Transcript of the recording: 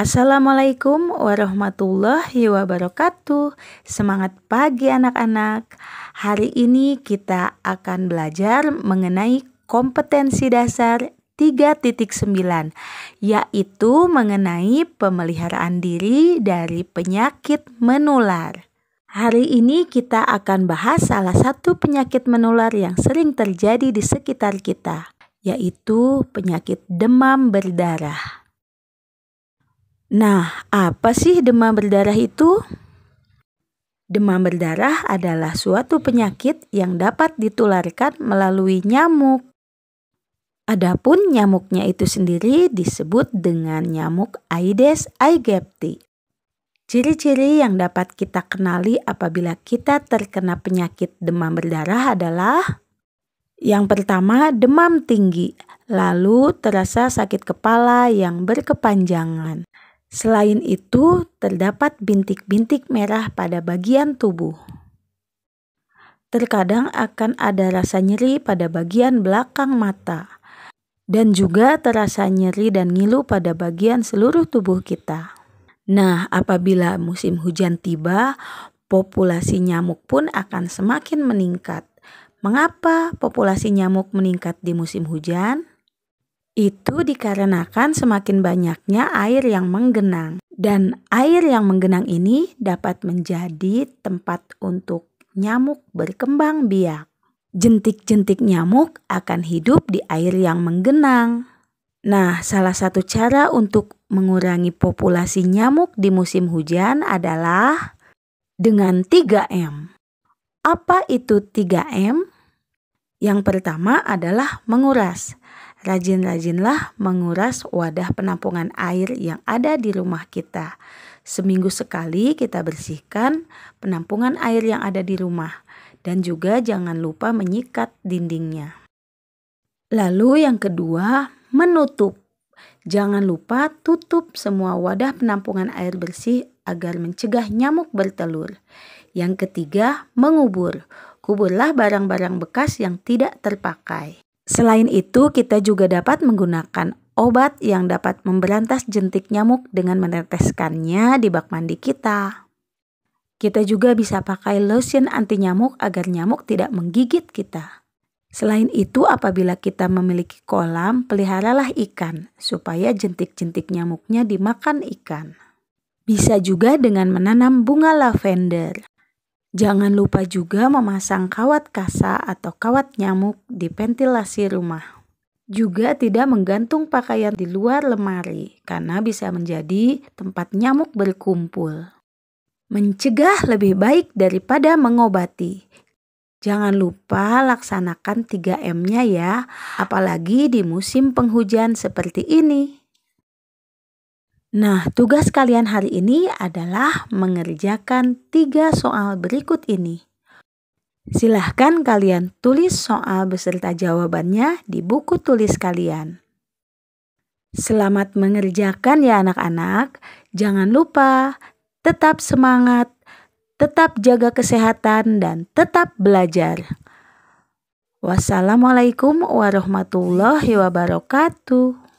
Assalamualaikum warahmatullahi wabarakatuh. Semangat pagi anak-anak. Hari ini kita akan belajar mengenai kompetensi dasar 3.9 yaitu mengenai pemeliharaan diri dari penyakit menular. Hari ini kita akan bahas salah satu penyakit menular yang sering terjadi di sekitar kita, yaitu penyakit demam berdarah. Nah, apa sih demam berdarah itu? Demam berdarah adalah suatu penyakit yang dapat ditularkan melalui nyamuk. Adapun nyamuknya itu sendiri disebut dengan nyamuk Aedes aegypti. Ciri-ciri yang dapat kita kenali apabila kita terkena penyakit demam berdarah adalah yang pertama, demam tinggi, lalu terasa sakit kepala yang berkepanjangan. Selain itu, terdapat bintik-bintik merah pada bagian tubuh. Terkadang akan ada rasa nyeri pada bagian belakang mata, dan juga terasa nyeri dan ngilu pada bagian seluruh tubuh kita. Nah, apabila musim hujan tiba, populasi nyamuk pun akan semakin meningkat. Mengapa populasi nyamuk meningkat di musim hujan? Itu dikarenakan semakin banyaknya air yang menggenang, dan air yang menggenang ini dapat menjadi tempat untuk nyamuk berkembang biak. Jentik-jentik nyamuk akan hidup di air yang menggenang. Nah, salah satu cara untuk mengurangi populasi nyamuk di musim hujan adalah dengan 3M. Apa itu 3M? Yang pertama adalah menguras. Rajin-rajinlah menguras wadah penampungan air yang ada di rumah kita. Seminggu sekali kita bersihkan penampungan air yang ada di rumah dan juga jangan lupa menyikat dindingnya. Lalu yang kedua, menutup. Jangan lupa tutup semua wadah penampungan air bersih agar mencegah nyamuk bertelur. Yang ketiga, mengubur. Kuburlah barang-barang bekas yang tidak terpakai. Selain itu, kita juga dapat menggunakan obat yang dapat memberantas jentik nyamuk dengan meneteskannya di bak mandi kita. Kita juga bisa pakai lotion anti nyamuk agar nyamuk tidak menggigit kita. Selain itu, apabila kita memiliki kolam, peliharalah ikan supaya jentik-jentik nyamuknya dimakan ikan. Bisa juga dengan menanam bunga lavender. Jangan lupa juga memasang kawat kasa atau kawat nyamuk di ventilasi rumah. Juga tidak menggantung pakaian di luar lemari karena bisa menjadi tempat nyamuk berkumpul. Mencegah lebih baik daripada mengobati. Jangan lupa laksanakan 3M-nya ya, apalagi di musim penghujan seperti ini. Nah, tugas kalian hari ini adalah mengerjakan tiga soal berikut ini. Silahkan kalian tulis soal beserta jawabannya di buku tulis kalian. Selamat mengerjakan ya anak-anak. Jangan lupa tetap semangat, tetap jaga kesehatan, dan tetap belajar. Wassalamualaikum warahmatullahi wabarakatuh.